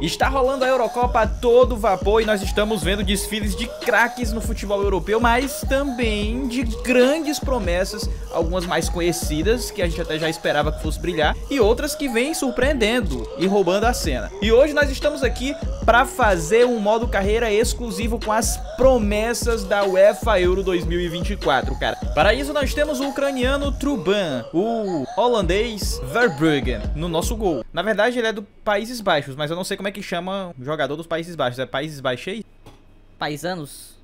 Está rolando a Eurocopa a todo vapor e nós estamos vendo desfiles de craques no futebol europeu, mas também de grandes promessas, algumas mais conhecidas que a gente até já esperava que fosse brilhar e outras que vêm surpreendendo e roubando a cena. E hoje nós estamos aqui para fazer um modo carreira exclusivo com as promessas da UEFA Euro 2024, cara. Para isso nós temos o ucraniano Truban, o holandês Verbruggen no nosso gol. Na verdade ele é do Países Baixos, mas eu não sei como é é que chama um jogador dos Países Baixos? É Países Baixês? Paisanos?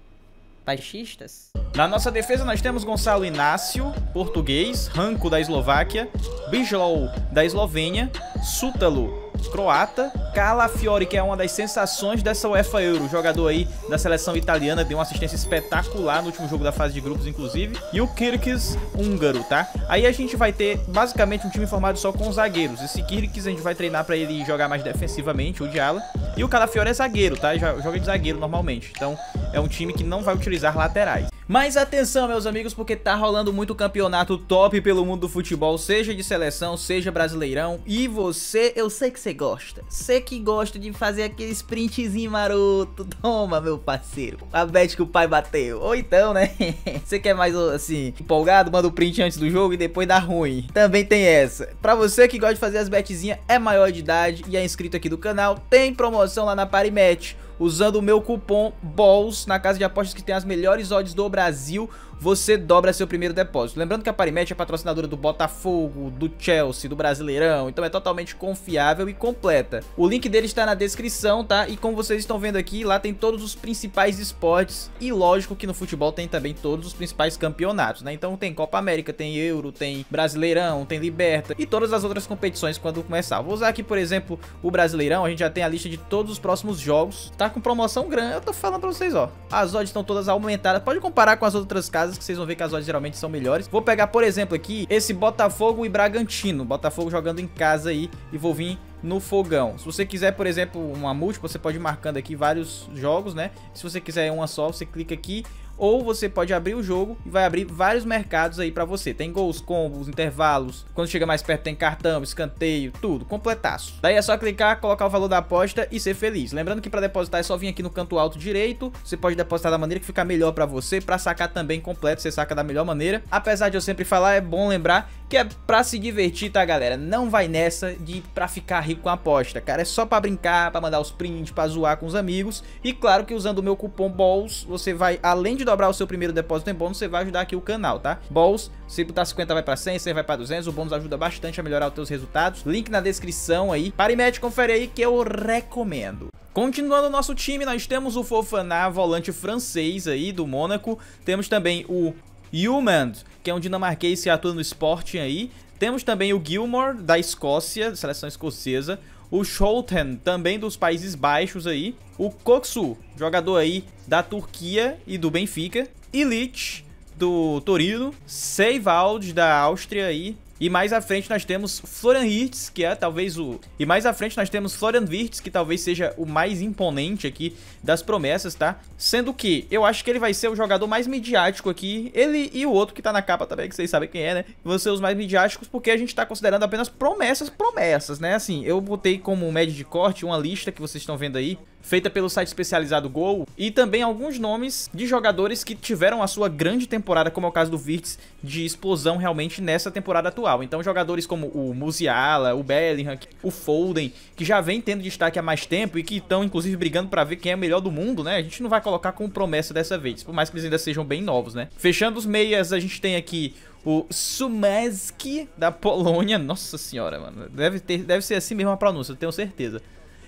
Baixistas? Na nossa defesa nós temos Gonçalo Inácio, português, Ranco da Eslováquia, Bijlou da Eslovênia, Sútalo croata. Calafiori, que é uma das sensações dessa UEFA Euro, jogador aí da seleção italiana, deu uma assistência espetacular no último jogo da fase de grupos, inclusive. E o Kirkis, húngaro, tá? Aí a gente vai ter basicamente um time formado só com zagueiros. Esse Kirkis a gente vai treinar para ele jogar mais defensivamente, o Diala E o Calafiori é zagueiro, tá? Joga de zagueiro normalmente. Então é um time que não vai utilizar laterais. Mas atenção, meus amigos, porque tá rolando muito campeonato top pelo mundo do futebol, seja de seleção, seja brasileirão. E você, eu sei que você gosta. Você que gosta de fazer aquele sprintzinho maroto. Toma, meu parceiro. A bet que o pai bateu. Ou então, né? Você quer mais, assim, empolgado? Manda o print antes do jogo e depois dá ruim. Também tem essa. Pra você que gosta de fazer as betzinhas, é maior de idade e é inscrito aqui do canal, tem promoção lá na Parimatch usando o meu cupom BALLS na casa de apostas que tem as melhores odds do Brasil você dobra seu primeiro depósito. Lembrando que a Parimatch é patrocinadora do Botafogo, do Chelsea, do Brasileirão, então é totalmente confiável e completa. O link dele está na descrição, tá? E como vocês estão vendo aqui, lá tem todos os principais esportes e lógico que no futebol tem também todos os principais campeonatos, né? Então tem Copa América, tem Euro, tem Brasileirão, tem Liberta e todas as outras competições quando começar. Vou usar aqui, por exemplo, o Brasileirão, a gente já tem a lista de todos os próximos jogos. Tá com promoção grande, eu tô falando pra vocês, ó. As odds estão todas aumentadas, pode comparar com as outras casas casas, que vocês vão ver que as odds geralmente são melhores. Vou pegar, por exemplo, aqui esse Botafogo e Bragantino. Botafogo jogando em casa aí e vou vir no fogão. Se você quiser, por exemplo, uma múltipla, você pode ir marcando aqui vários jogos, né? Se você quiser uma só, você clica aqui. Ou você pode abrir o jogo e vai abrir vários mercados aí para você. Tem gols, combos, intervalos. Quando chega mais perto tem cartão, escanteio, tudo. Completaço. Daí é só clicar, colocar o valor da aposta e ser feliz. Lembrando que para depositar é só vir aqui no canto alto direito. Você pode depositar da maneira que ficar melhor para você. Para sacar também completo, você saca da melhor maneira. Apesar de eu sempre falar, é bom lembrar que é para se divertir, tá galera? Não vai nessa de para ficar rico com a aposta. Cara, é só para brincar, para mandar os prints, para zoar com os amigos. E claro que usando o meu cupom BOLS, você vai, além de dobrar o seu primeiro depósito em bônus, você vai ajudar aqui o canal, tá? BOLS, se botar 50 vai para 100, 100 vai para 200, o bônus ajuda bastante a melhorar os teus resultados. Link na descrição aí. Para e mete, confere aí que eu recomendo. Continuando o nosso time, nós temos o Fofaná, volante francês aí do Mônaco. Temos também o Humand, que é um dinamarquês que atua no Sporting aí. Temos também o Gilmore, da Escócia, seleção escocesa. O Scholten, também dos Países Baixos aí. O Koksu, jogador aí da Turquia e do Benfica. Illich, do Torino. Seivald da Áustria aí. E mais à frente nós temos Florian Wirtz, que é talvez o... E mais à frente nós temos Florian Wirtz, que talvez seja o mais imponente aqui das promessas, tá? Sendo que eu acho que ele vai ser o jogador mais midiático aqui. Ele e o outro que tá na capa também, que vocês sabem quem é, né? Vão ser os mais midiáticos porque a gente tá considerando apenas promessas, promessas, né? Assim, eu botei como média de corte uma lista que vocês estão vendo aí feita pelo site especializado Gol, e também alguns nomes de jogadores que tiveram a sua grande temporada, como é o caso do Virtus, de explosão realmente nessa temporada atual. Então jogadores como o Musiala, o Bellingham, o Foden, que já vem tendo destaque há mais tempo e que estão inclusive brigando para ver quem é o melhor do mundo, né? A gente não vai colocar como promessa dessa vez, por mais que eles ainda sejam bem novos, né? Fechando os meias, a gente tem aqui o Sumeski da Polônia. Nossa senhora, mano. Deve, ter, deve ser assim mesmo a pronúncia, tenho certeza.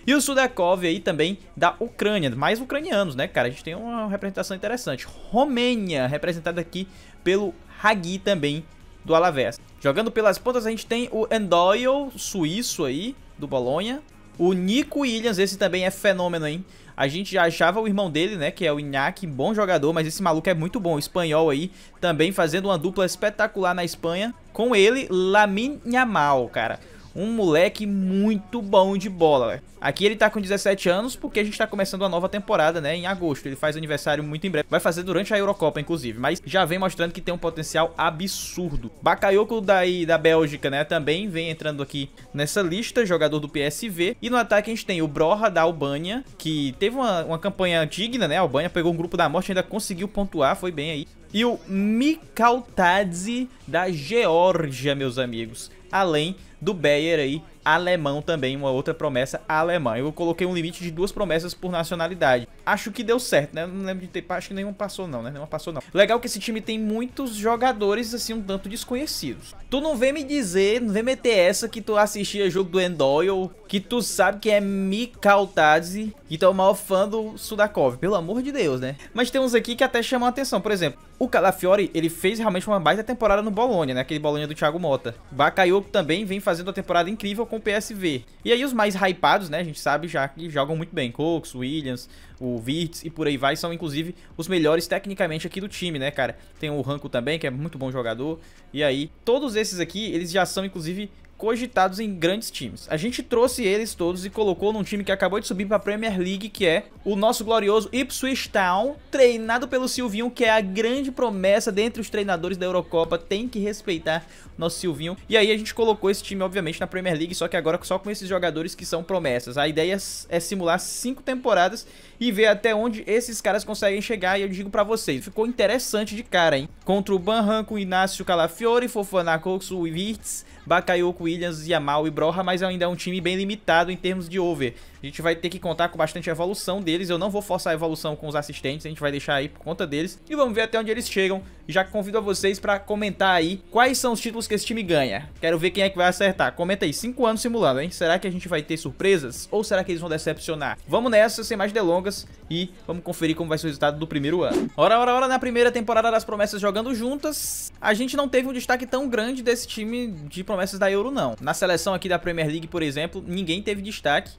E o Sudakov aí também da Ucrânia, mais ucranianos, né, cara? A gente tem uma representação interessante. Romênia, representada aqui pelo Hagi também do Alavés. Jogando pelas pontas a gente tem o Endoyle, suíço aí, do Bolonha. O Nico Williams, esse também é fenômeno, hein? A gente já achava o irmão dele, né, que é o Iñaki, bom jogador, mas esse maluco é muito bom, espanhol aí, também fazendo uma dupla espetacular na Espanha. Com ele, Lamin Yamal, cara um moleque muito bom de bola. Véio. Aqui ele tá com 17 anos porque a gente tá começando a nova temporada, né, em agosto. Ele faz aniversário muito em breve, vai fazer durante a Eurocopa, inclusive, mas já vem mostrando que tem um potencial absurdo. Bakayoko daí da Bélgica, né, também vem entrando aqui nessa lista, jogador do PSV. E no ataque a gente tem o Broha da Albânia, que teve uma, uma campanha digna, né, a Albânia pegou um grupo da morte, ainda conseguiu pontuar, foi bem aí. E o Mikautadze da Geórgia, meus amigos. Além do Bayer aí, alemão também, uma outra promessa alemã. Eu coloquei um limite de duas promessas por nacionalidade. Acho que deu certo, né? Não lembro de ter, acho que nenhuma passou não, né? Nenhuma passou não. Legal que esse time tem muitos jogadores assim um tanto desconhecidos. Tu não vem me dizer, não vem meter essa que tu assistia jogo do Endoyle, que tu sabe que é Mikautadze, que então, é o maior fã do Sudakov, pelo amor de Deus, né? Mas tem uns aqui que até chamam a atenção, por exemplo, o Calafiori, ele fez realmente uma baita temporada no Bolonha, né? Aquele Bolonha do Thiago Mota. Bakayoko também vem fazendo uma temporada incrível com o PSV. E aí os mais hypados, né? A gente sabe já que jogam muito bem. Cox, Williams, o Virtus e por aí vai, são inclusive os melhores tecnicamente aqui do time, né, cara? Tem o Ranko também, que é muito bom jogador. E aí, todos esses aqui, eles já são inclusive cogitados em grandes times. A gente trouxe eles todos e colocou num time que acabou de subir para a Premier League, que é o nosso glorioso Ipswich Town, treinado pelo Silvinho, que é a grande promessa dentre os treinadores da Eurocopa, tem que respeitar nosso Silvinho. E aí a gente colocou esse time, obviamente, na Premier League, só que agora só com esses jogadores que são promessas. A ideia é simular cinco temporadas e ver até onde esses caras conseguem chegar, e eu digo para vocês, ficou interessante de cara, hein? Contra o Banhan, com o Inácio Calafiori, Fofaná, o Wirtz, Bakayoko, Williams, Yamal e Broha, mas ainda é um time bem limitado em termos de over. A gente vai ter que contar com bastante evolução deles. Eu não vou forçar a evolução com os assistentes, a gente vai deixar aí por conta deles. E vamos ver até onde eles chegam. Já convido a vocês para comentar aí quais são os títulos que esse time ganha. Quero ver quem é que vai acertar. Comenta aí, 5 anos simulando, hein? Será que a gente vai ter surpresas? Ou será que eles vão decepcionar? Vamos nessa, sem mais delongas, e vamos conferir como vai ser o resultado do primeiro ano. Ora, ora, ora, na primeira temporada das promessas jogando juntas, a gente não teve um destaque tão grande desse time de promessas da Euro, não. Na seleção aqui da Premier League, por exemplo, ninguém teve destaque.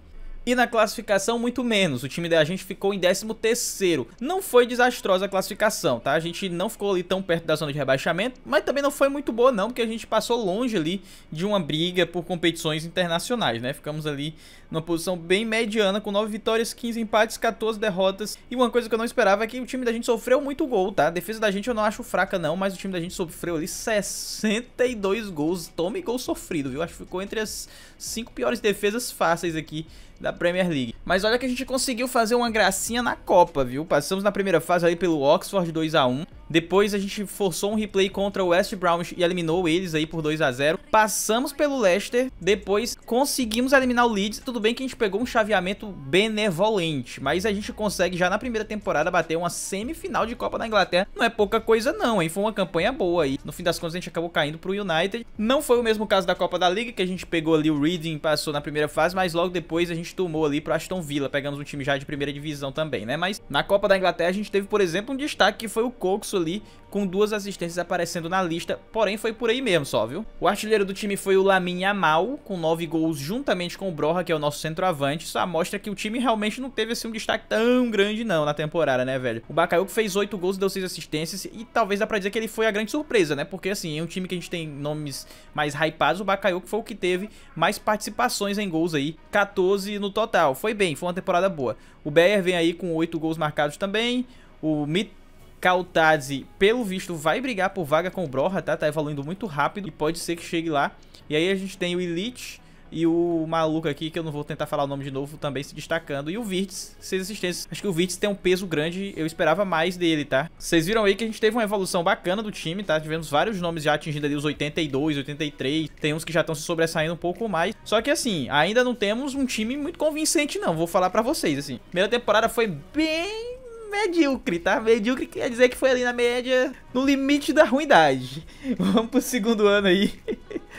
E na classificação, muito menos. O time da gente ficou em 13º. Não foi desastrosa a classificação, tá? A gente não ficou ali tão perto da zona de rebaixamento, mas também não foi muito boa não, porque a gente passou longe ali de uma briga por competições internacionais, né? Ficamos ali numa posição bem mediana, com 9 vitórias, 15 empates, 14 derrotas. E uma coisa que eu não esperava é que o time da gente sofreu muito gol, tá? A defesa da gente eu não acho fraca não, mas o time da gente sofreu ali 62 gols. Tome gol sofrido, viu? Acho que ficou entre as 5 piores defesas fáceis aqui da Premier League. Mas olha que a gente conseguiu fazer uma gracinha na Copa, viu? Passamos na primeira fase ali pelo Oxford 2 a 1 depois a gente forçou um replay contra o West Brown e eliminou eles aí por 2 a 0 Passamos pelo Leicester, depois conseguimos eliminar o Leeds. Tudo bem que a gente pegou um chaveamento benevolente, mas a gente consegue já na primeira temporada bater uma semifinal de Copa da Inglaterra. Não é pouca coisa não, hein? Foi uma campanha boa aí. No fim das contas a gente acabou caindo pro United. Não foi o mesmo caso da Copa da Liga, que a gente pegou ali o Reading, passou na primeira fase, mas logo depois a gente tomou ali pro Aston Villa. Pegamos um time já de primeira divisão também, né? Mas na Copa da Inglaterra a gente teve, por exemplo, um destaque que foi o Coxo ali, com duas assistências aparecendo na lista, porém foi por aí mesmo só, viu? O artilheiro do time foi o Lamin Amal, com nove gols juntamente com o Broja, que é o nosso centroavante, isso mostra que o time realmente não teve assim um destaque tão grande não na temporada, né, velho? O Bakayoko fez oito gols e deu seis assistências, e talvez dá pra dizer que ele foi a grande surpresa, né? Porque assim, em um time que a gente tem nomes mais hypados, o Bakayoko foi o que teve mais participações em gols aí, 14 no total, foi bem, foi uma temporada boa. O Bayer vem aí com oito gols marcados também, o Mit Kautazi, pelo visto, vai brigar por vaga com o Broha, tá? Tá evoluindo muito rápido e pode ser que chegue lá. E aí a gente tem o Elite e o maluco aqui, que eu não vou tentar falar o nome de novo, também se destacando. E o Virtus, seis assistências. Acho que o Virtus tem um peso grande, eu esperava mais dele, tá? Vocês viram aí que a gente teve uma evolução bacana do time, tá? Tivemos vários nomes já atingindo ali os 82, 83. Tem uns que já estão se sobressaindo um pouco mais. Só que assim, ainda não temos um time muito convincente, não. Vou falar pra vocês, assim. Primeira temporada foi bem medíocre, tá? Medíocre quer dizer que foi ali na média, no limite da ruindade. Vamos pro segundo ano aí.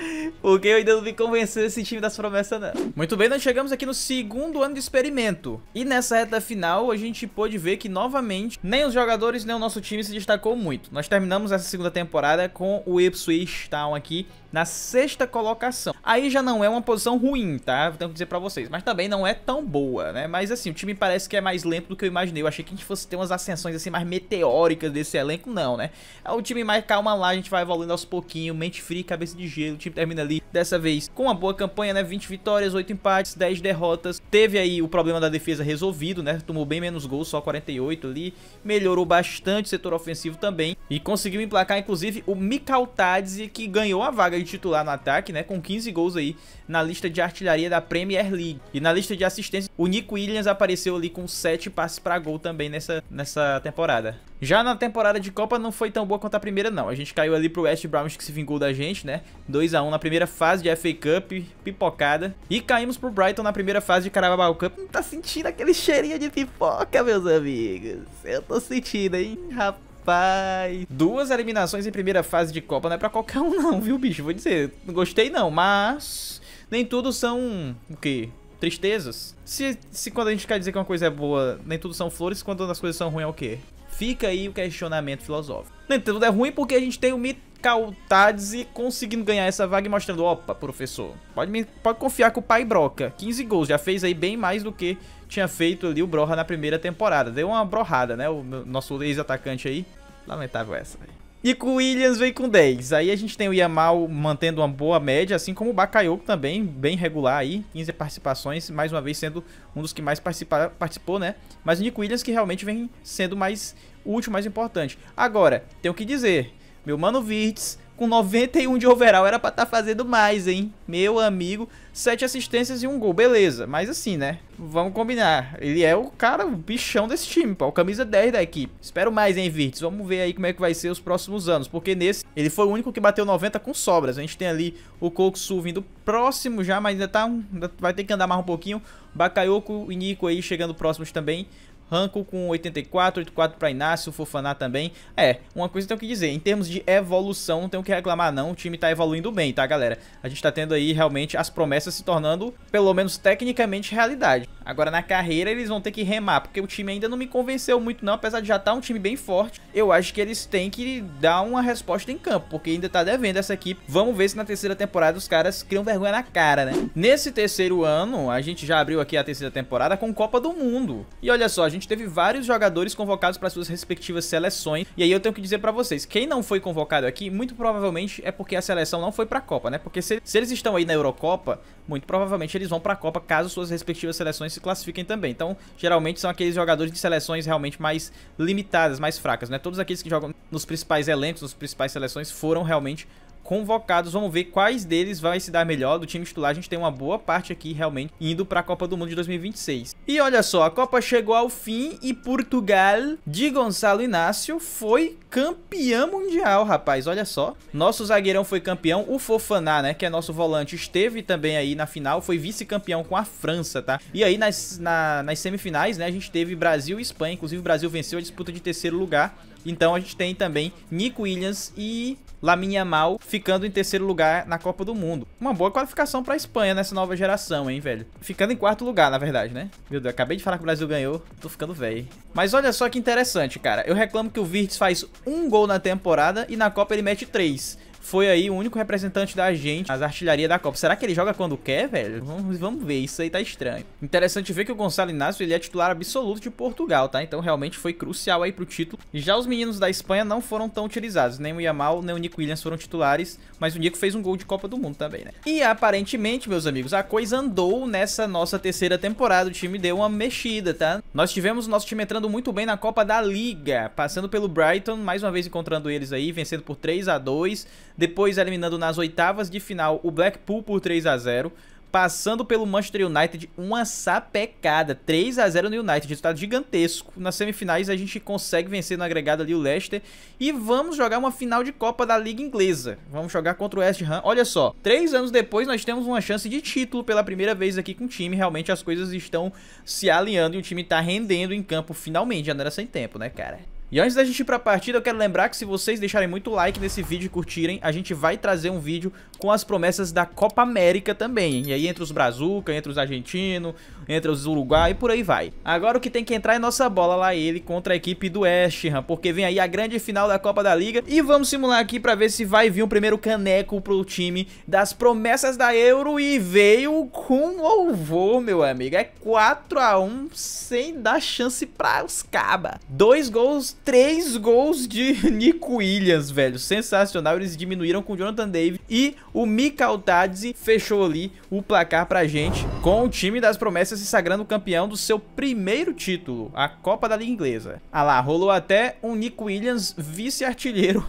Porque eu ainda não me convenceu esse time das promessas, não. Muito bem, nós chegamos aqui no segundo ano de experimento. E nessa reta final, a gente pôde ver que, novamente, nem os jogadores, nem o nosso time se destacou muito. Nós terminamos essa segunda temporada com o Ipswich Town aqui na sexta colocação. Aí já não é uma posição ruim, tá? Tenho que dizer pra vocês. Mas também não é tão boa, né? Mas assim, o time parece que é mais lento do que eu imaginei. Eu achei que a gente fosse ter umas ascensões assim mais meteóricas desse elenco, não, né? É o time mais calma lá, a gente vai evoluindo aos pouquinhos, mente fria, cabeça de gelo. O time termina ali, dessa vez, com uma boa campanha, né? 20 vitórias, 8 empates, 10 derrotas. Teve aí o problema da defesa resolvido, né? Tomou bem menos gols, só 48 ali. Melhorou bastante o setor ofensivo também. E conseguiu emplacar, inclusive, o Mikautadze, que ganhou a vaga aí titular no ataque, né? Com 15 gols aí na lista de artilharia da Premier League. E na lista de assistência, o Nico Williams apareceu ali com 7 passes para gol também nessa, nessa temporada. Já na temporada de Copa não foi tão boa quanto a primeira, não. A gente caiu ali pro West Browns que se vingou da gente, né? 2x1 na primeira fase de FA Cup, pipocada. E caímos pro Brighton na primeira fase de Carabao Cup. tá sentindo aquele cheirinho de pipoca, meus amigos? Eu tô sentindo, hein, rapaz? rapaz. Duas eliminações em primeira fase de Copa não é pra qualquer um não, viu, bicho? Vou dizer, não gostei não, mas... Nem tudo são... o quê? Tristezas? Se, se quando a gente quer dizer que uma coisa é boa, nem tudo são flores, quando as coisas são ruins é o quê? Fica aí o questionamento filosófico. Nem tudo é ruim porque a gente tem o mito e conseguindo ganhar essa vaga e mostrando, opa, professor, pode, me, pode confiar com o pai Broca. 15 gols, já fez aí bem mais do que tinha feito ali o Broca na primeira temporada. Deu uma brorrada, né, o nosso ex-atacante aí. Lamentável essa, E com o Williams veio com 10. Aí a gente tem o Yamal mantendo uma boa média, assim como o Bakayoko também, bem regular aí, 15 participações, mais uma vez sendo um dos que mais participou, né? Mas o Nico Williams que realmente vem sendo mais útil, mais importante. Agora, tenho que dizer, meu mano Virtus, com 91 de overall, era pra estar tá fazendo mais, hein? Meu amigo, 7 assistências e um gol, beleza. Mas assim, né? Vamos combinar. Ele é o cara, o bichão desse time, pô. camisa 10 da equipe. Espero mais, hein, Virtus? Vamos ver aí como é que vai ser os próximos anos. Porque nesse, ele foi o único que bateu 90 com sobras. A gente tem ali o Kokusu vindo próximo já, mas ainda tá... vai ter que andar mais um pouquinho. Bakayoko e Nico aí chegando próximos também. Ranco com 84, 84 para Inácio, Fofaná também. É, uma coisa eu tenho que dizer, em termos de evolução, não tenho que reclamar não, o time tá evoluindo bem, tá galera? A gente tá tendo aí realmente as promessas se tornando, pelo menos tecnicamente, realidade. Agora na carreira eles vão ter que remar, porque o time ainda não me convenceu muito não, apesar de já estar tá um time bem forte. Eu acho que eles têm que dar uma resposta em campo, porque ainda tá devendo essa equipe. Vamos ver se na terceira temporada os caras criam vergonha na cara, né? Nesse terceiro ano, a gente já abriu aqui a terceira temporada com Copa do Mundo. E olha só, a gente teve vários jogadores convocados para suas respectivas seleções. E aí eu tenho que dizer para vocês, quem não foi convocado aqui, muito provavelmente é porque a seleção não foi para a Copa, né? Porque se, se eles estão aí na Eurocopa, muito provavelmente eles vão para a Copa caso suas respectivas seleções se classifiquem também. Então, geralmente são aqueles jogadores de seleções realmente mais limitadas, mais fracas, né? Todos aqueles que jogam nos principais elencos, nas principais seleções, foram realmente convocados. Vamos ver quais deles vai se dar melhor. Do time titular, a gente tem uma boa parte aqui realmente indo para a Copa do Mundo de 2026. E olha só, a Copa chegou ao fim e Portugal de Gonçalo Inácio foi campeão mundial, rapaz. Olha só. Nosso zagueirão foi campeão, o Fofaná, né, que é nosso volante, esteve também aí na final, foi vice-campeão com a França, tá? E aí nas, na, nas semifinais, né, a gente teve Brasil e Espanha, inclusive o Brasil venceu a disputa de terceiro lugar então a gente tem também Nico Williams e Laminha Mal ficando em terceiro lugar na Copa do Mundo. Uma boa qualificação pra Espanha nessa nova geração, hein, velho? Ficando em quarto lugar, na verdade, né? Meu Deus, acabei de falar que o Brasil ganhou, tô ficando velho. Mas olha só que interessante, cara. Eu reclamo que o Virtus faz um gol na temporada e na Copa ele mete três foi aí o único representante da gente nas artilharias da Copa. Será que ele joga quando quer, velho? Vamos, vamos ver, isso aí tá estranho. Interessante ver que o Gonçalo Inácio, ele é titular absoluto de Portugal, tá? Então realmente foi crucial aí pro título. Já os meninos da Espanha não foram tão utilizados, nem o Yamal, nem o Nico Williams foram titulares, mas o Nico fez um gol de Copa do Mundo também, né? E aparentemente, meus amigos, a coisa andou nessa nossa terceira temporada, o time deu uma mexida, tá? Nós tivemos o nosso time entrando muito bem na Copa da Liga, passando pelo Brighton, mais uma vez encontrando eles aí, vencendo por 3 a 2 depois eliminando nas oitavas de final o Blackpool por 3 a 0 passando pelo Manchester United, uma sapecada, 3 a 0 no United, resultado gigantesco. Nas semifinais a gente consegue vencer no agregado ali o Leicester e vamos jogar uma final de Copa da Liga Inglesa. Vamos jogar contra o West Ham. Olha só, três anos depois nós temos uma chance de título pela primeira vez aqui com o time. Realmente as coisas estão se alinhando e o time tá rendendo em campo finalmente, já não era sem tempo, né, cara? E antes da gente ir pra partida, eu quero lembrar que se vocês deixarem muito like nesse vídeo e curtirem, a gente vai trazer um vídeo com as promessas da Copa América também. E aí entre os Brazuca, entre os argentinos, entre os Uruguai e por aí vai. Agora o que tem que entrar é nossa bola lá ele contra a equipe do West Ham, porque vem aí a grande final da Copa da Liga. E vamos simular aqui pra ver se vai vir um primeiro caneco pro time das promessas da Euro e veio com louvor, meu amigo. É 4x1 sem dar chance pra os caba. Dois gols três gols de Nico Williams, velho. Sensacional. Eles diminuíram com o Jonathan David. E o Mikal Tadzi fechou ali o placar pra gente. Com o time das promessas se sagrando campeão do seu primeiro título. A Copa da Liga Inglesa. Ah lá, rolou até um Nico Williams vice-artilheiro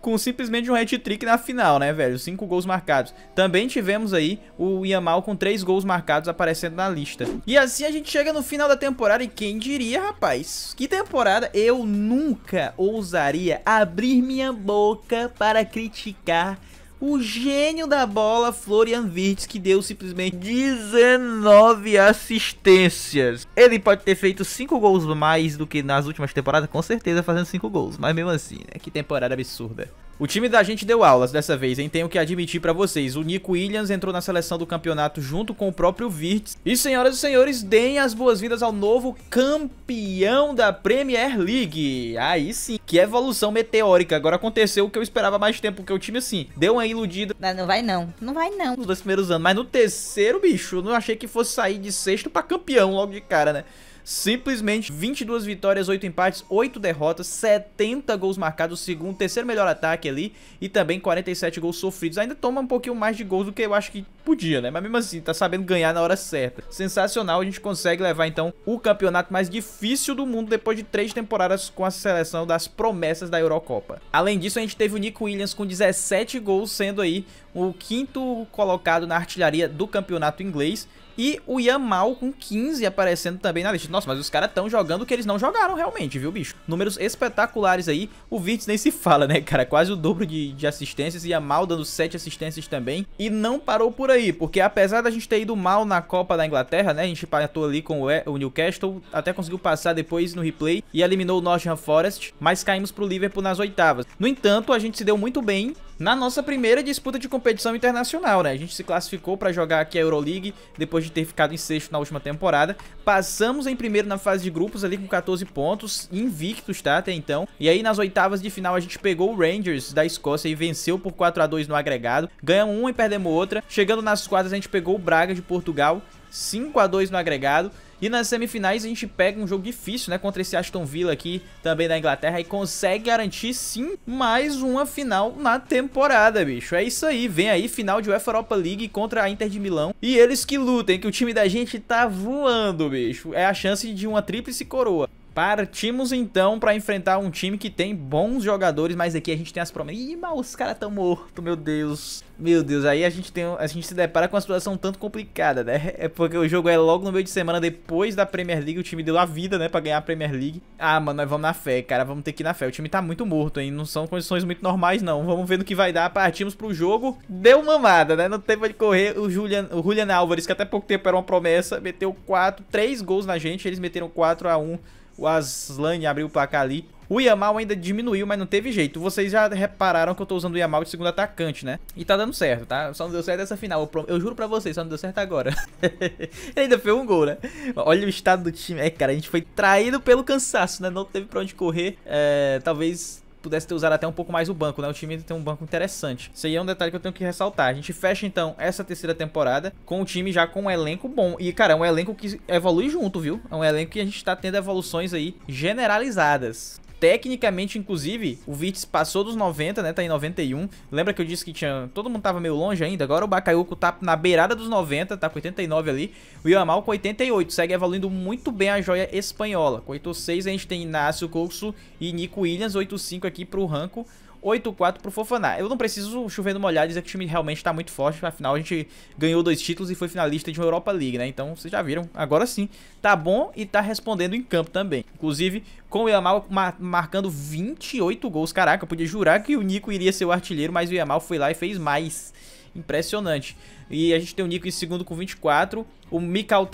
com simplesmente um hat-trick na final, né, velho? Cinco gols marcados. Também tivemos aí o Yamal com três gols marcados aparecendo na lista. E assim a gente chega no final da temporada e quem diria, rapaz? Que temporada eu nunca ousaria abrir minha boca para criticar o gênio da bola Florian Wirtz, que deu simplesmente 19 assistências. Ele pode ter feito 5 gols mais do que nas últimas temporadas, com certeza fazendo 5 gols, mas mesmo assim, né? Que temporada absurda. O time da gente deu aulas dessa vez, hein? Tenho que admitir para vocês. O Nico Williams entrou na seleção do campeonato junto com o próprio Virtus. E, senhoras e senhores, deem as boas-vindas ao novo campeão da Premier League. Aí sim, que evolução meteórica. Agora aconteceu o que eu esperava mais tempo, que o time, assim, deu uma iludida. Não, não vai não, não vai não. Nos dois primeiros anos, mas no terceiro, bicho, não achei que fosse sair de sexto para campeão logo de cara, né? Simplesmente 22 vitórias, 8 empates, 8 derrotas, 70 gols marcados, segundo, terceiro melhor ataque ali e também 47 gols sofridos. Ainda toma um pouquinho mais de gols do que eu acho que podia, né? Mas mesmo assim, tá sabendo ganhar na hora certa. Sensacional, a gente consegue levar então o campeonato mais difícil do mundo depois de três temporadas com a seleção das promessas da Eurocopa. Além disso, a gente teve o Nico Williams com 17 gols, sendo aí o quinto colocado na artilharia do campeonato inglês. E o Yamal com 15 aparecendo também na lista. Nossa, mas os caras estão jogando o que eles não jogaram realmente, viu, bicho? Números espetaculares aí. O Virtus nem se fala, né, cara? Quase o dobro de, de assistências. E Yamal dando 7 assistências também. E não parou por aí, porque apesar da gente ter ido mal na Copa da Inglaterra, né? A gente empatou ali com o, e, o Newcastle, até conseguiu passar depois no replay e eliminou o Nottingham Forest, mas caímos pro Liverpool nas oitavas. No entanto, a gente se deu muito bem na nossa primeira disputa de competição internacional, né? A gente se classificou para jogar aqui a Euroleague depois de ter ficado em sexto na última temporada. Passamos em primeiro na fase de grupos ali com 14 pontos, invictos, tá? Até então. E aí nas oitavas de final a gente pegou o Rangers da Escócia e venceu por 4 a 2 no agregado. Ganhamos uma e perdemos outra. Chegando nas quartas a gente pegou o Braga de Portugal, 5 a 2 no agregado. E nas semifinais a gente pega um jogo difícil, né? Contra esse Aston Villa aqui, também da Inglaterra, e consegue garantir sim mais uma final na temporada, bicho. É isso aí, vem aí, final de UEFA Europa League contra a Inter de Milão. E eles que lutem, que o time da gente tá voando, bicho. É a chance de uma tríplice coroa. Partimos então para enfrentar um time que tem bons jogadores, mas aqui a gente tem as promessas. Ih, mas os caras tão mortos, meu Deus. Meu Deus, aí a gente, tem, a gente se depara com uma situação tanto complicada, né? É porque o jogo é logo no meio de semana, depois da Premier League, o time deu a vida, né, pra ganhar a Premier League. Ah, mano, nós vamos na fé, cara, vamos ter que ir na fé. O time tá muito morto, hein? Não são condições muito normais, não. Vamos ver no que vai dar. Partimos pro jogo. Deu mamada, né? Não teve de correr. O Julian, o Julian Álvares, que até pouco tempo era uma promessa, meteu quatro, três gols na gente. Eles meteram 4 a 1 o Aslan abriu o placar ali. O Yamal ainda diminuiu, mas não teve jeito. Vocês já repararam que eu tô usando o Yamal de segundo atacante, né? E tá dando certo, tá? Só não deu certo essa final. Eu juro pra vocês, só não deu certo agora. Ele ainda fez um gol, né? Olha o estado do time. É, cara, a gente foi traído pelo cansaço, né? Não teve pra onde correr. É, talvez pudesse ter usado até um pouco mais o banco, né? O time tem um banco interessante. Isso aí é um detalhe que eu tenho que ressaltar. A gente fecha, então, essa terceira temporada com o time já com um elenco bom. E, cara, é um elenco que evolui junto, viu? É um elenco que a gente tá tendo evoluções aí generalizadas. Tecnicamente, inclusive, o Vitz passou dos 90, né? Tá em 91. Lembra que eu disse que tinha... Todo mundo tava meio longe ainda. Agora o Bakayoko tá na beirada dos 90, tá com 89 ali. O Yamal com 88. Segue evoluindo muito bem a joia espanhola. Com 86 a gente tem Inácio Couso e Nico Williams. 85 aqui pro Ranco. 8-4 pro Fofaná. Eu não preciso chover no molhado e dizer que o time realmente tá muito forte, afinal a gente ganhou dois títulos e foi finalista de uma Europa League, né? Então vocês já viram, agora sim, tá bom e tá respondendo em campo também. Inclusive, com o Yamal marcando 28 gols, caraca, eu podia jurar que o Nico iria ser o artilheiro, mas o Yamal foi lá e fez mais. Impressionante. E a gente tem o Nico em segundo com 24. O Mikal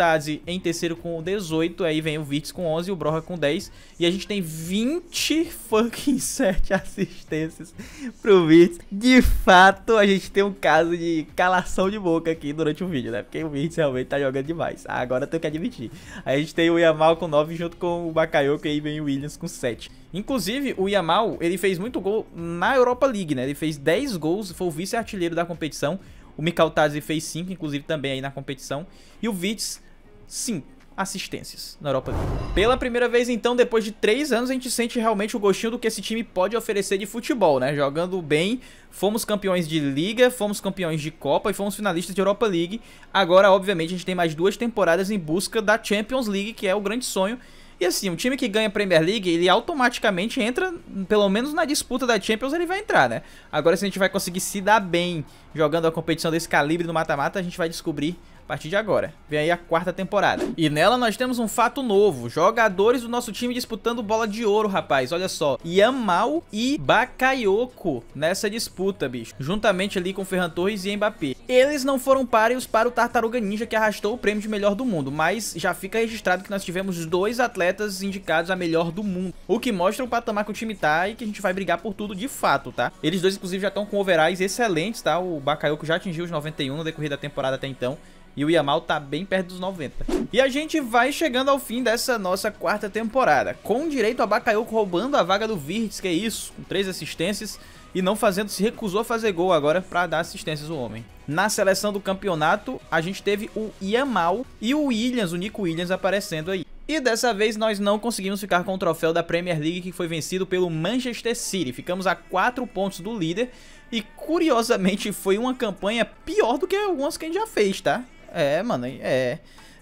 em terceiro com 18. Aí vem o Vitz com 11 o Broha com 10. E a gente tem 20 fucking 7 assistências pro Vitz. De fato, a gente tem um caso de calação de boca aqui durante o vídeo, né? Porque o Vitz realmente tá jogando demais. Ah, agora eu tenho que admitir. A gente tem o Yamal com 9 junto com o Bakayoko e aí vem o Williams com 7. Inclusive, o Yamal, ele fez muito gol na Europa League, né? Ele fez 10 gols, foi o vice-artilheiro da competição o Mikal Tazi fez 5, inclusive também aí na competição. E o Vitz, 5 assistências na Europa League. Pela primeira vez, então, depois de três anos, a gente sente realmente o gostinho do que esse time pode oferecer de futebol, né? Jogando bem, fomos campeões de Liga, fomos campeões de Copa e fomos finalistas de Europa League. Agora, obviamente, a gente tem mais duas temporadas em busca da Champions League, que é o grande sonho e assim, um time que ganha a Premier League, ele automaticamente entra, pelo menos na disputa da Champions, ele vai entrar, né? Agora, se a gente vai conseguir se dar bem jogando a competição desse calibre no mata-mata, a gente vai descobrir a partir de agora. Vem aí a quarta temporada. E nela nós temos um fato novo. Jogadores do nosso time disputando bola de ouro, rapaz. Olha só. Yamal e Bakayoko nessa disputa, bicho. Juntamente ali com Ferran Torres e Mbappé. Eles não foram páreos para o Tartaruga Ninja que arrastou o prêmio de melhor do mundo, mas já fica registrado que nós tivemos dois atletas indicados a melhor do mundo, o que mostra o patamar que o time tá e que a gente vai brigar por tudo de fato, tá? Eles dois, inclusive, já estão com overais excelentes, tá? O Bakayoko já atingiu os 91 no decorrer da temporada até então, e o Yamal tá bem perto dos 90. E a gente vai chegando ao fim dessa nossa quarta temporada. Com direito a Bakayoko roubando a vaga do Virtus, que é isso, com três assistências. E não fazendo, se recusou a fazer gol agora para dar assistências ao homem. Na seleção do campeonato, a gente teve o Yamal e o Williams, o Nico Williams aparecendo aí. E dessa vez nós não conseguimos ficar com o troféu da Premier League que foi vencido pelo Manchester City. Ficamos a 4 pontos do líder e curiosamente foi uma campanha pior do que algumas que a gente já fez, tá? É, mano, é, é.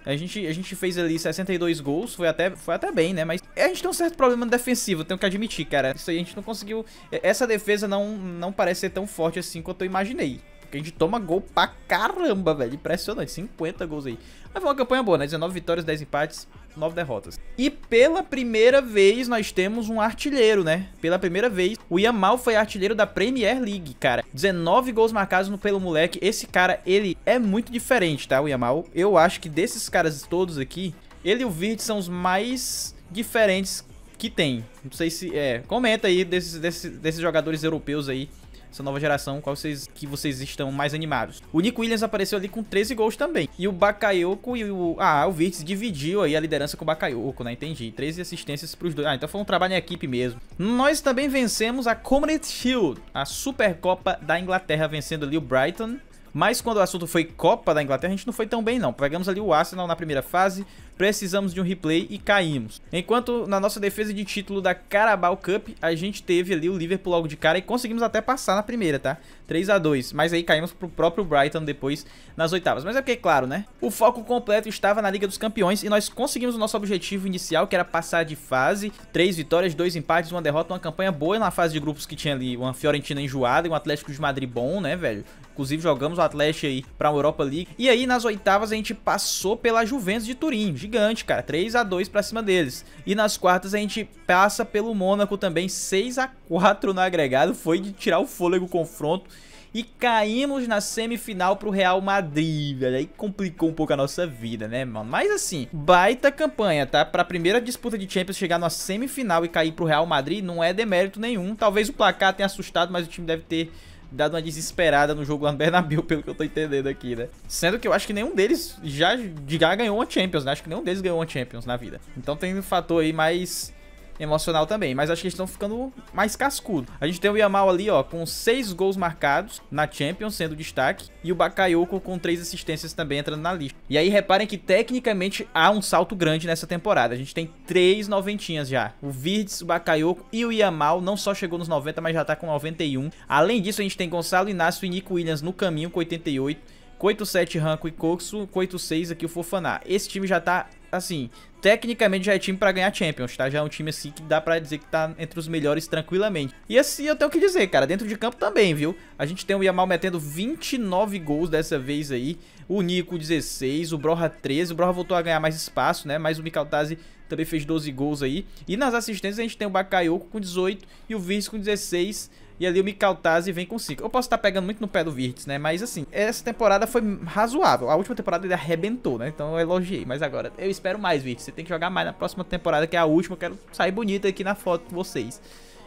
A gente, a gente fez ali 62 gols, foi até, foi até bem, né? Mas a gente tem um certo problema defensivo, tenho que admitir, cara. Isso aí a gente não conseguiu... Essa defesa não, não parece ser tão forte assim quanto eu imaginei. Porque a gente toma gol pra caramba, velho. Impressionante, 50 gols aí. Mas foi uma campanha boa, né? 19 vitórias, 10 empates nove derrotas. E pela primeira vez nós temos um artilheiro, né? Pela primeira vez, o Yamal foi artilheiro da Premier League, cara. 19 gols marcados no pelo moleque. Esse cara, ele é muito diferente, tá? O Yamal. Eu acho que desses caras todos aqui, ele e o Virt são os mais diferentes que tem. Não sei se... É, comenta aí desses, desses, desses jogadores europeus aí essa nova geração, qual vocês, que vocês estão mais animados. O Nick Williams apareceu ali com 13 gols também. E o Bakayoko e o... Ah, o Virtus dividiu aí a liderança com o Bakayoko, né? Entendi. 13 assistências para os dois. Ah, então foi um trabalho em equipe mesmo. Nós também vencemos a Community Shield, a Supercopa da Inglaterra, vencendo ali o Brighton. Mas quando o assunto foi Copa da Inglaterra, a gente não foi tão bem não. Pegamos ali o Arsenal na primeira fase, precisamos de um replay e caímos. Enquanto na nossa defesa de título da Carabao Cup, a gente teve ali o Liverpool logo de cara e conseguimos até passar na primeira, tá? 3 a 2 mas aí caímos pro próprio Brighton depois nas oitavas. Mas é porque, claro, né? O foco completo estava na Liga dos Campeões e nós conseguimos o nosso objetivo inicial, que era passar de fase, três vitórias, dois empates, uma derrota, uma campanha boa na fase de grupos que tinha ali uma Fiorentina enjoada e um Atlético de Madrid bom, né, velho? Inclusive jogamos o Atlético aí pra Europa League. E aí nas oitavas a gente passou pela Juventus de Turim gigante, cara. 3 a 2 para cima deles. E nas quartas a gente passa pelo Mônaco também, 6 a 4 no agregado. Foi de tirar o fôlego o confronto. E caímos na semifinal pro Real Madrid, velho. Aí complicou um pouco a nossa vida, né, mano? Mas assim, baita campanha, tá? Pra primeira disputa de Champions chegar na semifinal e cair pro Real Madrid não é demérito nenhum. Talvez o placar tenha assustado, mas o time deve ter dado uma desesperada no jogo lá no Bernabéu, pelo que eu tô entendendo aqui, né? Sendo que eu acho que nenhum deles já, já ganhou uma Champions, né? Acho que nenhum deles ganhou uma Champions na vida. Então tem um fator aí mais emocional também. Mas acho que eles estão ficando mais cascudo. A gente tem o Yamal ali, ó, com seis gols marcados na Champions, sendo destaque. E o Bakayoko com três assistências também entrando na lista. E aí reparem que tecnicamente há um salto grande nessa temporada. A gente tem três noventinhas já. O Virdes, o Bakayoko e o Yamal não só chegou nos 90, mas já tá com 91. Além disso, a gente tem Gonçalo Inácio e Nico Williams no caminho com 88. 8-7 Ranco e Coxo, 8-6 aqui o Fofaná. Esse time já tá assim, tecnicamente já é time para ganhar Champions, tá? Já é um time assim que dá para dizer que tá entre os melhores tranquilamente. E assim eu tenho que dizer, cara, dentro de campo também, viu? A gente tem o Yamal metendo 29 gols dessa vez aí, o Nico 16, o Broha 13, o Broha voltou a ganhar mais espaço, né? Mas o Mikatazi também fez 12 gols aí. E nas assistências a gente tem o Bakayoko com 18 e o Viz com 16 e ali o Mikautase vem com 5. Eu posso estar pegando muito no pé do Virtus, né? Mas assim, essa temporada foi razoável. A última temporada ele arrebentou, né? Então eu elogiei. Mas agora, eu espero mais, Virtus. Você tem que jogar mais na próxima temporada, que é a última. Eu quero sair bonita aqui na foto com vocês.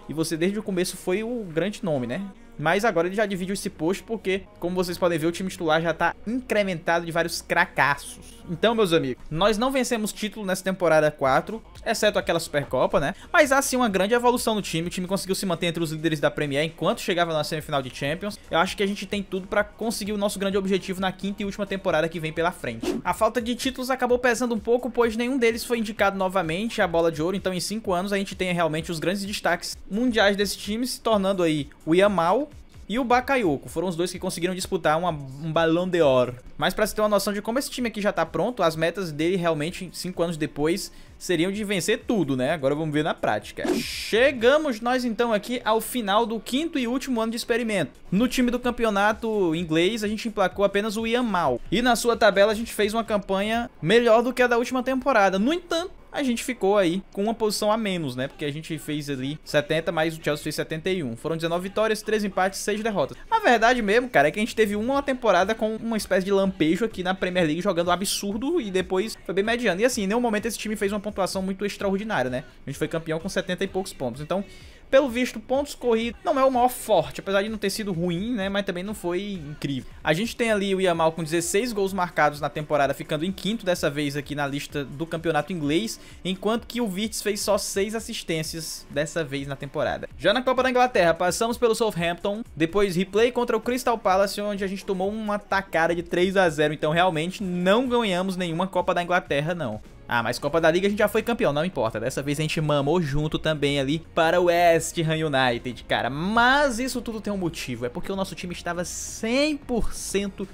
E você desde o começo foi o grande nome, né? Mas agora ele já divide esse posto porque, como vocês podem ver, o time titular já tá incrementado de vários cracassos. Então, meus amigos, nós não vencemos título nessa temporada 4, exceto aquela Supercopa, né? Mas há sim uma grande evolução no time, o time conseguiu se manter entre os líderes da Premier enquanto chegava na semifinal de Champions. Eu acho que a gente tem tudo para conseguir o nosso grande objetivo na quinta e última temporada que vem pela frente. A falta de títulos acabou pesando um pouco, pois nenhum deles foi indicado novamente à bola de ouro, então em 5 anos a gente tem realmente os grandes destaques mundiais desse time, se tornando aí o Yamal, e o Bakayoko. Foram os dois que conseguiram disputar uma, um Balão de ouro. Mas para se ter uma noção de como esse time aqui já tá pronto, as metas dele realmente, cinco anos depois, seriam de vencer tudo, né? Agora vamos ver na prática. Chegamos nós então aqui ao final do quinto e último ano de experimento. No time do campeonato inglês, a gente emplacou apenas o Ian Mal. E na sua tabela a gente fez uma campanha melhor do que a da última temporada. No entanto, a gente ficou aí com uma posição a menos, né? Porque a gente fez ali 70, mas o Chelsea fez 71. Foram 19 vitórias, 3 empates, 6 derrotas. A verdade mesmo, cara, é que a gente teve uma temporada com uma espécie de lampejo aqui na Premier League, jogando absurdo e depois foi bem mediano. E assim, em nenhum momento esse time fez uma pontuação muito extraordinária, né? A gente foi campeão com 70 e poucos pontos. Então, pelo visto, pontos corridos não é o maior forte, apesar de não ter sido ruim, né? Mas também não foi incrível. A gente tem ali o Yamal com 16 gols marcados na temporada, ficando em quinto dessa vez aqui na lista do campeonato inglês, enquanto que o Virtus fez só 6 assistências dessa vez na temporada. Já na Copa da Inglaterra, passamos pelo Southampton, depois replay contra o Crystal Palace, onde a gente tomou uma tacada de 3 a 0 então realmente não ganhamos nenhuma Copa da Inglaterra, não. Ah, mas Copa da Liga a gente já foi campeão, não importa. Dessa vez a gente mamou junto também ali para o West Ham United, cara. Mas isso tudo tem um motivo, é porque o nosso time estava 100%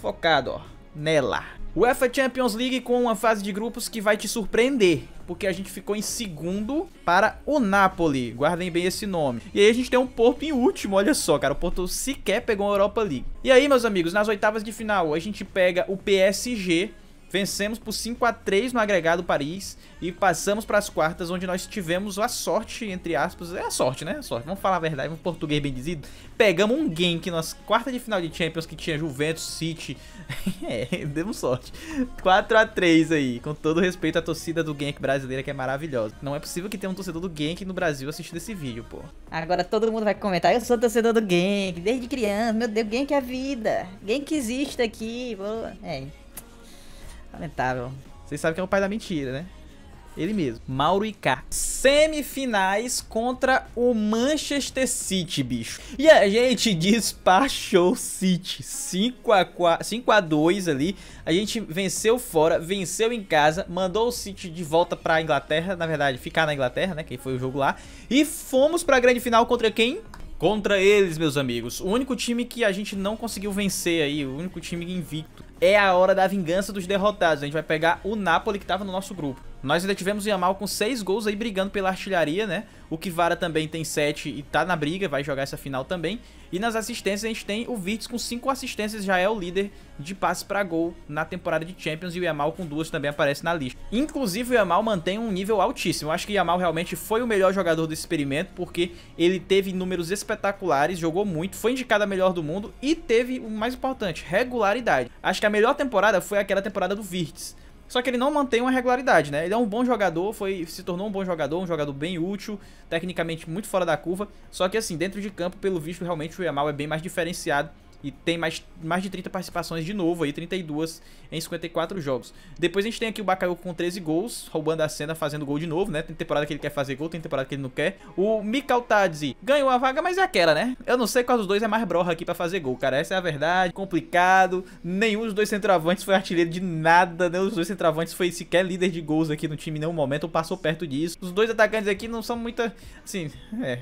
focado, ó, nela. UEFA Champions League com uma fase de grupos que vai te surpreender, porque a gente ficou em segundo para o Napoli, guardem bem esse nome. E aí a gente tem um Porto em último, olha só, cara, o Porto sequer pegou a Europa League. E aí, meus amigos, nas oitavas de final a gente pega o PSG, Vencemos por 5 a 3 no agregado Paris e passamos para as quartas, onde nós tivemos a sorte, entre aspas, é a sorte, né? A sorte, vamos falar a verdade, um português bem dizido. Pegamos um game que nas quartas de final de Champions que tinha Juventus, City. é, demos sorte. 4 a 3 aí, com todo respeito à torcida do Genk brasileira que é maravilhosa. Não é possível que tenha um torcedor do Genk no Brasil assistindo esse vídeo, pô. Agora todo mundo vai comentar: "Eu sou torcedor do Genk desde criança, meu Deus, Genk é vida. Genk existe aqui, pô". É. Lamentável. Vocês sabem que é o pai da mentira, né? Ele mesmo, Mauro Icar. Semifinais contra o Manchester City, bicho. E a gente despachou o City 5x2 ali. A gente venceu fora, venceu em casa, mandou o City de volta pra Inglaterra. Na verdade, ficar na Inglaterra, né? Que foi o jogo lá. E fomos pra grande final contra quem? Contra eles, meus amigos. O único time que a gente não conseguiu vencer aí, o único time invicto é a hora da vingança dos derrotados. A gente vai pegar o Napoli que estava no nosso grupo. Nós ainda tivemos o Yamal com 6 gols aí brigando pela artilharia, né? O Kivara também tem 7 e tá na briga, vai jogar essa final também. E nas assistências a gente tem o Virtus com 5 assistências, já é o líder de passe para gol na temporada de Champions e o Yamal com duas também aparece na lista. Inclusive o Yamal mantém um nível altíssimo. Eu acho que o Yamal realmente foi o melhor jogador desse experimento porque ele teve números espetaculares, jogou muito, foi indicado a melhor do mundo e teve o mais importante, regularidade. Acho que a melhor temporada foi aquela temporada do Virtus só que ele não mantém uma regularidade, né? Ele é um bom jogador, foi, se tornou um bom jogador, um jogador bem útil, tecnicamente muito fora da curva. Só que assim, dentro de campo, pelo visto, realmente o Yamal é bem mais diferenciado e tem mais, mais de 30 participações de novo aí, 32 em 54 jogos. Depois a gente tem aqui o Bakayoko com 13 gols, roubando a cena, fazendo gol de novo, né? Tem temporada que ele quer fazer gol, tem temporada que ele não quer. O Mikal Tadzi ganhou a vaga, mas é aquela, né? Eu não sei qual dos dois é mais broja aqui pra fazer gol, cara. Essa é a verdade, complicado. Nenhum dos dois centroavantes foi artilheiro de nada, nenhum dos dois centroavantes foi sequer líder de gols aqui no time em nenhum momento, ou passou perto disso. Os dois atacantes aqui não são muita... Assim, é...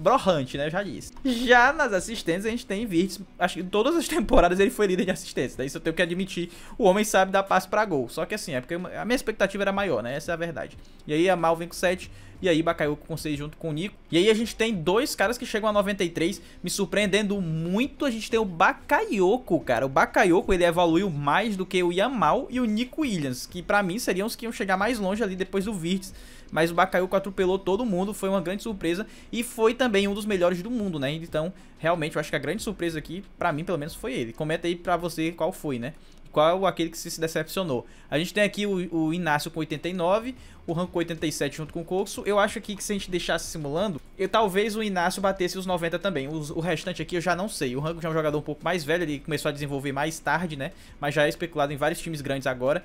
Brohante, né? Eu já disse. Já nas assistências, a gente tem Virtus. Acho que todas as temporadas ele foi líder de assistência. Daí né? isso eu tenho que admitir. O homem sabe dar passe pra gol. Só que assim, é porque a minha expectativa era maior, né? Essa é a verdade. E aí a Mal vem com 7. E aí Bakayoko com 6 junto com o Nico. E aí a gente tem dois caras que chegam a 93, me surpreendendo muito. A gente tem o Bakayoko, cara. O Bakayoko, ele evoluiu mais do que o Yamal e o Nico Williams, que pra mim seriam os que iam chegar mais longe ali depois do Virtus mas o Bakayoko atropelou todo mundo, foi uma grande surpresa e foi também um dos melhores do mundo, né? Então, realmente, eu acho que a grande surpresa aqui, pra mim, pelo menos, foi ele. Comenta aí pra você qual foi, né? qual aquele que se decepcionou. A gente tem aqui o, o Inácio com 89, o Ranco com 87 junto com o Coxo. Eu acho aqui que se a gente deixasse simulando, eu, talvez o Inácio batesse os 90 também. Os, o restante aqui eu já não sei. O Ranco já é um jogador um pouco mais velho, ele começou a desenvolver mais tarde, né? Mas já é especulado em vários times grandes agora.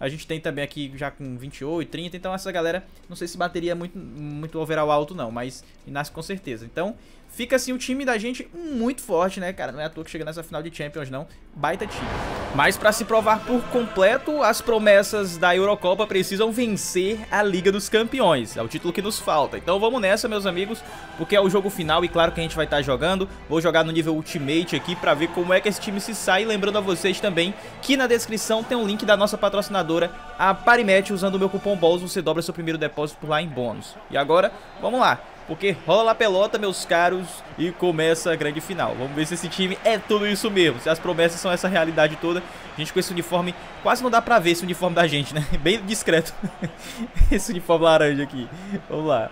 A gente tem também aqui já com 28, 30, então essa galera não sei se bateria muito, muito overall alto não, mas Inácio com certeza. Então Fica assim o time da gente muito forte, né, cara? Não é à toa que chega nessa final de Champions, não. Baita time. Mas para se provar por completo, as promessas da Eurocopa precisam vencer a Liga dos Campeões. É o título que nos falta. Então vamos nessa, meus amigos, porque é o jogo final e claro que a gente vai estar tá jogando. Vou jogar no nível Ultimate aqui para ver como é que esse time se sai. Lembrando a vocês também que na descrição tem um link da nossa patrocinadora, a Parimatch Usando o meu cupom BOLS, você dobra seu primeiro depósito por lá em bônus. E agora, vamos lá porque rola a pelota, meus caros, e começa a grande final. Vamos ver se esse time é tudo isso mesmo, se as promessas são essa realidade toda. A gente com esse uniforme, quase não dá pra ver esse uniforme da gente, né? Bem discreto esse uniforme laranja aqui. Vamos lá.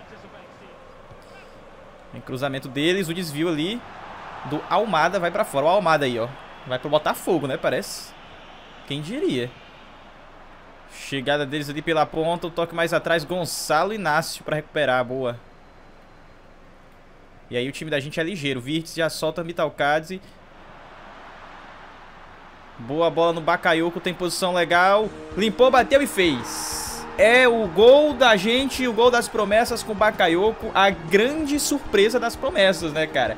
Em cruzamento deles, o desvio ali do Almada vai pra fora. O Almada aí, ó. Vai pro Botafogo, né? Parece. Quem diria? Chegada deles ali pela ponta, o toque mais atrás, Gonçalo Inácio para recuperar, boa. E aí o time da gente é ligeiro. Virtus já solta Mitalkadze. Boa bola no Bakayoko, tem posição legal. Limpou, bateu e fez. É o gol da gente, o gol das promessas com o Bakayoko. A grande surpresa das promessas, né, cara?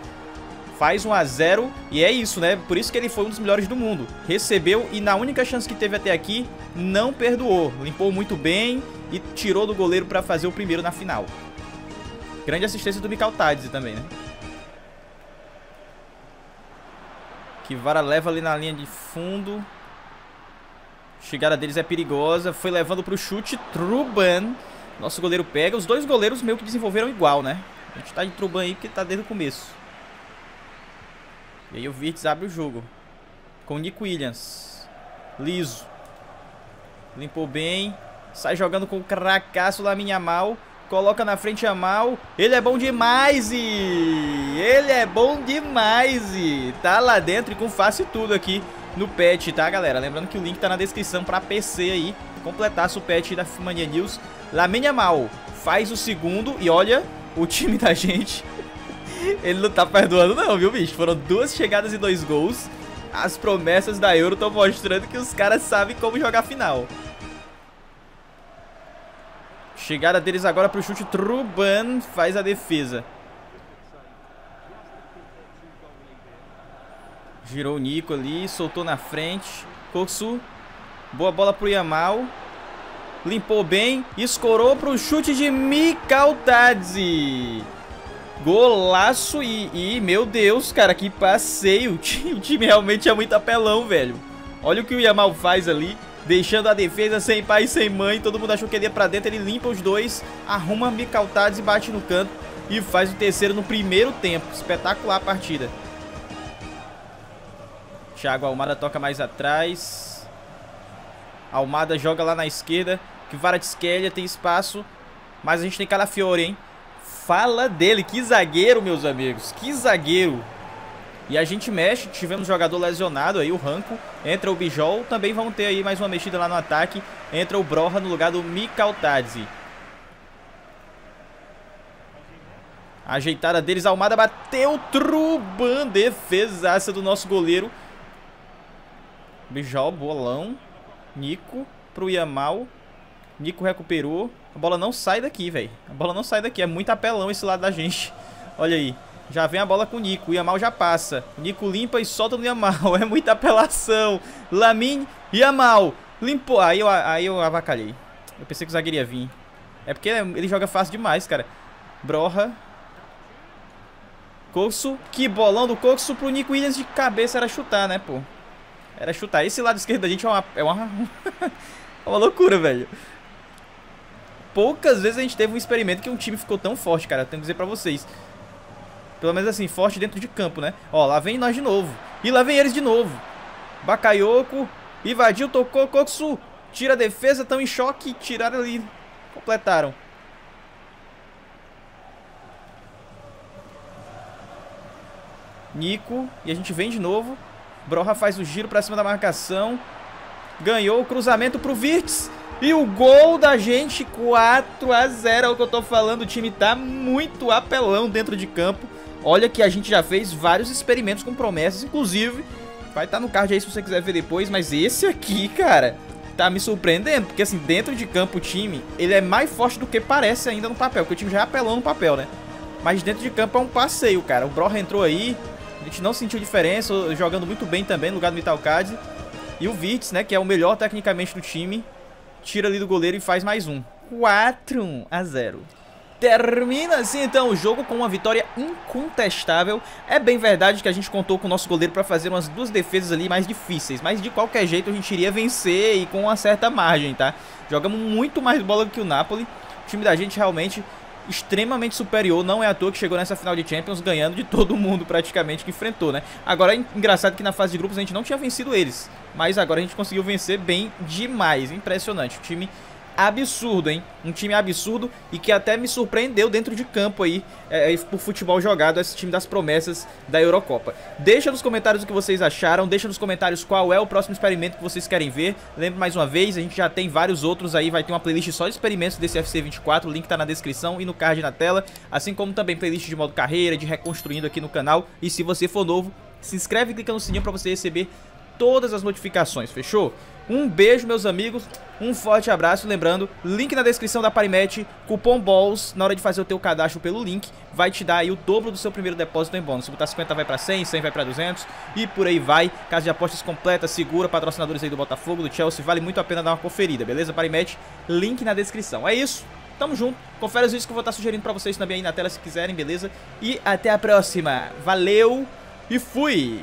Faz 1 a 0 e é isso, né? Por isso que ele foi um dos melhores do mundo. Recebeu e na única chance que teve até aqui, não perdoou. Limpou muito bem e tirou do goleiro para fazer o primeiro na final. Grande assistência do Mikal Tadze também, né? Kivara leva ali na linha de fundo. A chegada deles é perigosa. Foi levando pro chute. Truban. Nosso goleiro pega. Os dois goleiros meio que desenvolveram igual, né? A gente tá de Truban aí porque tá desde o começo. E aí o Virtus abre o jogo. Com o Nick Williams. Liso. Limpou bem. Sai jogando com o cracaço da minha mal. Coloca na frente a Mal. Ele é bom demais! E... Ele é bom demais! E... Tá lá dentro e com fácil tudo aqui no patch, tá, galera? Lembrando que o link tá na descrição pra PC aí. Completar o patch da Mania News. Lamine Mal faz o segundo e olha o time da gente. Ele não tá perdoando não, viu, bicho? Foram duas chegadas e dois gols. As promessas da Euro estão mostrando que os caras sabem como jogar final. Chegada deles agora para o chute. Truban faz a defesa. Girou o Nico ali, soltou na frente. Koksu. Boa bola pro Yamal. Limpou bem, escorou pro chute de Mikal Tadzi. Golaço e, e, meu Deus, cara, que passeio. O time realmente é muito apelão, velho. Olha o que o Yamal faz ali deixando a defesa sem pai e sem mãe. Todo mundo achou que ele ia pra dentro, ele limpa os dois, arruma Mikautades e bate no canto e faz o terceiro no primeiro tempo. Espetacular a partida. Thiago Almada toca mais atrás. Almada joga lá na esquerda. Que esquerda, tem espaço. Mas a gente tem Calafiore, hein? Fala dele. Que zagueiro, meus amigos. Que zagueiro. E a gente mexe, tivemos jogador lesionado aí, o Ranco, entra o Bijol, também vamos ter aí mais uma mexida lá no ataque, entra o Broja no lugar do Mikal Tadzi. Ajeitada deles, Almada bateu, Truban, defesaça do nosso goleiro. Bijol, bolão, Nico pro Yamal, Nico recuperou, a bola não sai daqui, velho, a bola não sai daqui, é muito apelão esse lado da gente, olha aí. Já vem a bola com o Nico. O Yamal já passa. O Nico limpa e solta no Yamal. É muita apelação. Lamin, Yamal. Limpou. Aí eu, aí eu avacalhei. Eu pensei que o zagueiro ia vir. É porque ele joga fácil demais, cara. Broha. Coxo. Que bolão do Coxo pro Nico Williams de cabeça era chutar, né, pô? Era chutar. Esse lado esquerdo da gente é uma... É uma, é uma loucura, velho poucas vezes a gente teve um experimento que um time ficou tão forte, cara. Tenho que dizer pra vocês. Pelo menos assim, forte dentro de campo, né? Ó, lá vem nós de novo. E lá vem eles de novo. Bakayoko. Invadiu, tocou, Koksu. Tira a defesa, estão em choque. Tiraram ali. Completaram. Nico. E a gente vem de novo. broha faz o giro pra cima da marcação. Ganhou o cruzamento pro Virtus. E o gol da gente, 4 a 0 é o que eu tô falando. O time tá muito apelão dentro de campo. Olha que a gente já fez vários experimentos com promessas, inclusive vai estar tá no card aí se você quiser ver depois, mas esse aqui, cara, tá me surpreendendo, porque assim, dentro de campo o time, ele é mais forte do que parece ainda no papel, porque o time já apelou no papel, né? Mas dentro de campo é um passeio, cara. O Bro entrou aí, a gente não sentiu diferença, jogando muito bem também no lugar do Mitalcad. E o Virtus, né, que é o melhor tecnicamente do time, tira ali do goleiro e faz mais um. 4 a 0. Termina assim então o jogo com uma vitória incontestável. É bem verdade que a gente contou com o nosso goleiro para fazer umas duas defesas ali mais difíceis, mas de qualquer jeito a gente iria vencer e com uma certa margem, tá? Jogamos muito mais bola do que o Napoli. O time da gente realmente extremamente superior, não é à toa que chegou nessa final de Champions ganhando de todo mundo praticamente que enfrentou, né? Agora, é engraçado que na fase de grupos a gente não tinha vencido eles, mas agora a gente conseguiu vencer bem demais, impressionante. O time absurdo, hein? Um time absurdo e que até me surpreendeu dentro de campo aí, é, é, por futebol jogado, esse time das promessas da Eurocopa. Deixa nos comentários o que vocês acharam, deixa nos comentários qual é o próximo experimento que vocês querem ver. Lembro mais uma vez, a gente já tem vários outros aí, vai ter uma playlist só de experimentos desse FC24, o link tá na descrição e no card na tela, assim como também playlist de modo carreira, de reconstruindo aqui no canal. E se você for novo, se inscreve e clica no sininho para você receber todas as notificações, fechou? Um beijo, meus amigos. Um forte abraço, lembrando, link na descrição da Parimatch, cupom BALLS, na hora de fazer o teu cadastro pelo link, vai te dar aí o dobro do seu primeiro depósito em bônus. Se botar 50 vai para 100, 100 vai para 200 e por aí vai. Casa de apostas completa, segura, patrocinadores aí do Botafogo, do Chelsea, vale muito a pena dar uma conferida, beleza? Parimatch, link na descrição. É isso, tamo junto. Confere os vídeos que eu vou estar tá sugerindo para vocês também aí na tela se quiserem, beleza? E até a próxima. Valeu e fui!